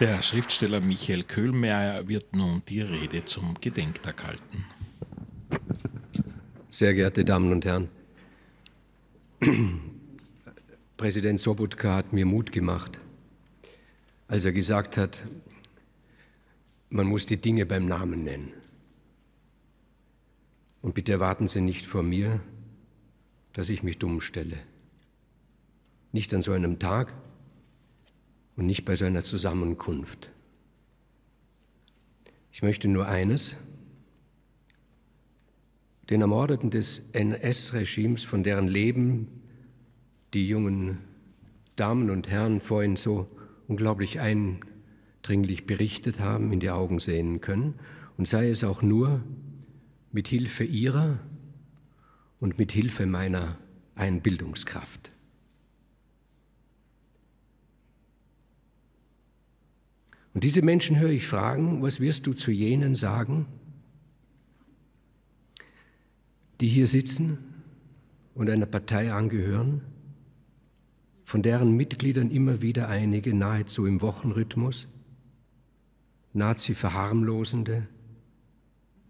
Der Schriftsteller Michael Köhlmeier wird nun die Rede zum Gedenktag halten. Sehr geehrte Damen und Herren, Präsident Sobotka hat mir Mut gemacht, als er gesagt hat, man muss die Dinge beim Namen nennen. Und bitte erwarten Sie nicht von mir, dass ich mich dumm stelle. Nicht an so einem Tag, und nicht bei seiner Zusammenkunft. Ich möchte nur eines. Den Ermordeten des NS-Regimes, von deren Leben die jungen Damen und Herren vorhin so unglaublich eindringlich berichtet haben, in die Augen sehen können. Und sei es auch nur mit Hilfe ihrer und mit Hilfe meiner Einbildungskraft. Und diese Menschen höre ich fragen, was wirst du zu jenen sagen, die hier sitzen und einer Partei angehören, von deren Mitgliedern immer wieder einige nahezu im Wochenrhythmus Nazi-verharmlosende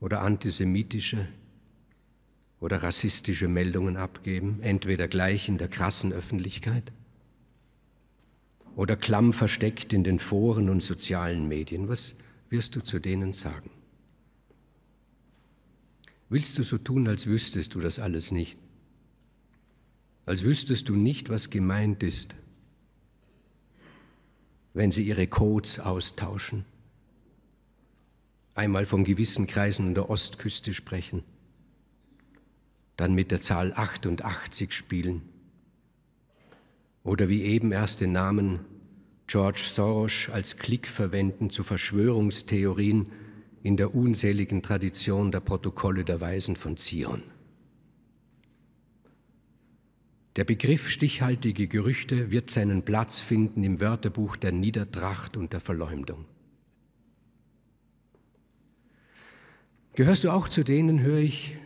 oder antisemitische oder rassistische Meldungen abgeben, entweder gleich in der krassen Öffentlichkeit oder klamm versteckt in den Foren und sozialen Medien. Was wirst du zu denen sagen? Willst du so tun, als wüsstest du das alles nicht? Als wüsstest du nicht, was gemeint ist, wenn sie ihre Codes austauschen? Einmal von gewissen Kreisen an der Ostküste sprechen, dann mit der Zahl 88 spielen oder wie eben erst den Namen George Soros als Klick verwenden zu Verschwörungstheorien in der unseligen Tradition der Protokolle der Weisen von Zion. Der Begriff stichhaltige Gerüchte wird seinen Platz finden im Wörterbuch der Niedertracht und der Verleumdung. Gehörst du auch zu denen, höre ich,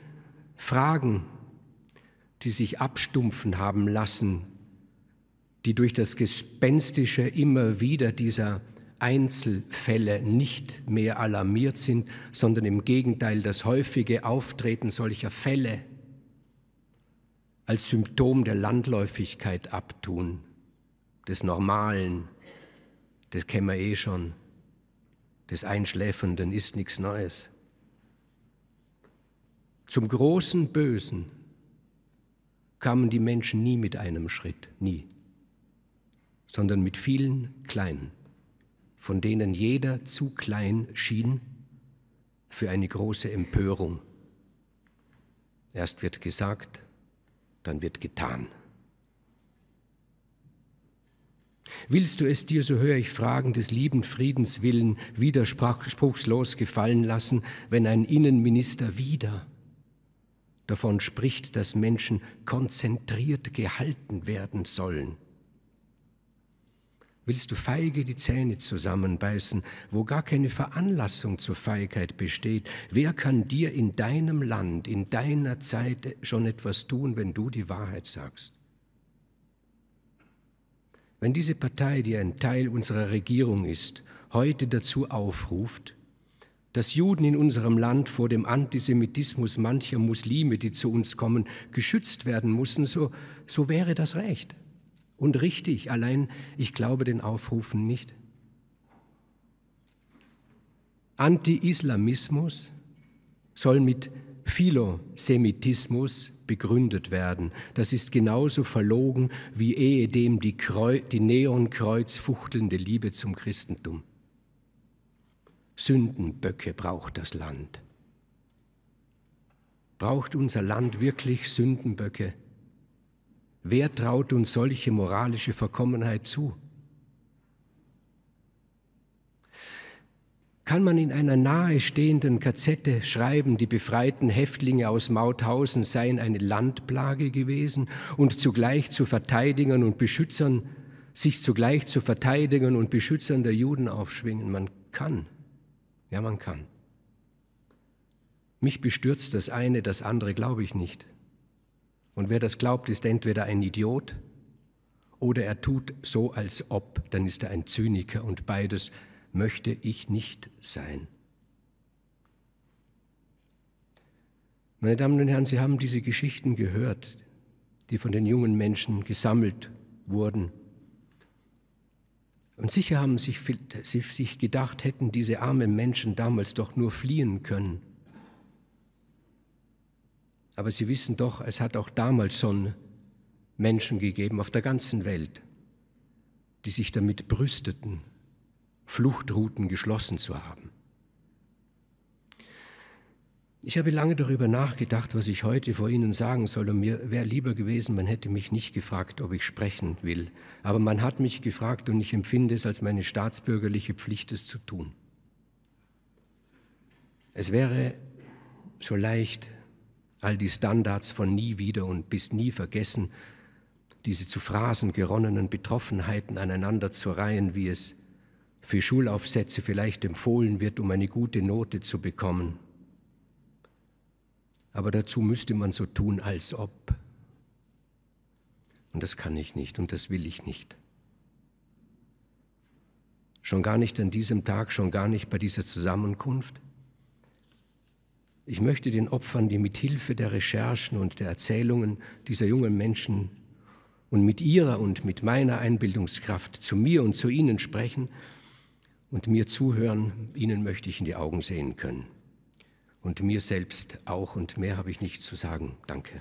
Fragen, die sich abstumpfen haben lassen die durch das Gespenstische immer wieder dieser Einzelfälle nicht mehr alarmiert sind, sondern im Gegenteil das häufige Auftreten solcher Fälle als Symptom der Landläufigkeit abtun, des Normalen, das kennen wir eh schon, des Einschläfenden ist nichts Neues. Zum großen Bösen kamen die Menschen nie mit einem Schritt, nie sondern mit vielen kleinen, von denen jeder zu klein schien für eine große Empörung. Erst wird gesagt, dann wird getan. Willst du es dir, so höre ich Fragen des lieben Friedens willen, widerspruchslos gefallen lassen, wenn ein Innenminister wieder davon spricht, dass Menschen konzentriert gehalten werden sollen? willst du feige die Zähne zusammenbeißen, wo gar keine Veranlassung zur Feigheit besteht? Wer kann dir in deinem Land, in deiner Zeit schon etwas tun, wenn du die Wahrheit sagst? Wenn diese Partei, die ein Teil unserer Regierung ist, heute dazu aufruft, dass Juden in unserem Land vor dem Antisemitismus mancher Muslime, die zu uns kommen, geschützt werden müssen, so, so wäre das recht und richtig, allein ich glaube den Aufrufen nicht. Anti-Islamismus soll mit Philosemitismus begründet werden. Das ist genauso verlogen wie ehedem die, Kreu die Neonkreuz fuchtelnde Liebe zum Christentum. Sündenböcke braucht das Land. Braucht unser Land wirklich Sündenböcke? Wer traut uns solche moralische Verkommenheit zu? Kann man in einer nahestehenden Gazette schreiben, die befreiten Häftlinge aus Mauthausen seien eine Landplage gewesen und zugleich zu Verteidigern und Beschützern, sich zugleich zu Verteidigern und Beschützern der Juden aufschwingen? Man kann. Ja, man kann. Mich bestürzt das eine, das andere glaube ich nicht. Und wer das glaubt, ist entweder ein Idiot oder er tut so, als ob, dann ist er ein Zyniker und beides möchte ich nicht sein. Meine Damen und Herren, Sie haben diese Geschichten gehört, die von den jungen Menschen gesammelt wurden. Und sicher haben sich, sich gedacht, hätten diese armen Menschen damals doch nur fliehen können. Aber Sie wissen doch, es hat auch damals schon Menschen gegeben auf der ganzen Welt, die sich damit brüsteten, Fluchtrouten geschlossen zu haben. Ich habe lange darüber nachgedacht, was ich heute vor Ihnen sagen soll, und mir wäre lieber gewesen, man hätte mich nicht gefragt, ob ich sprechen will. Aber man hat mich gefragt, und ich empfinde es als meine staatsbürgerliche Pflicht, es zu tun. Es wäre so leicht, all die Standards von nie wieder und bis nie vergessen, diese zu Phrasen geronnenen Betroffenheiten aneinander zu reihen, wie es für Schulaufsätze vielleicht empfohlen wird, um eine gute Note zu bekommen. Aber dazu müsste man so tun, als ob. Und das kann ich nicht und das will ich nicht. Schon gar nicht an diesem Tag, schon gar nicht bei dieser Zusammenkunft. Ich möchte den Opfern, die mit Hilfe der Recherchen und der Erzählungen dieser jungen Menschen und mit ihrer und mit meiner Einbildungskraft zu mir und zu ihnen sprechen und mir zuhören, ihnen möchte ich in die Augen sehen können. Und mir selbst auch und mehr habe ich nicht zu sagen. Danke.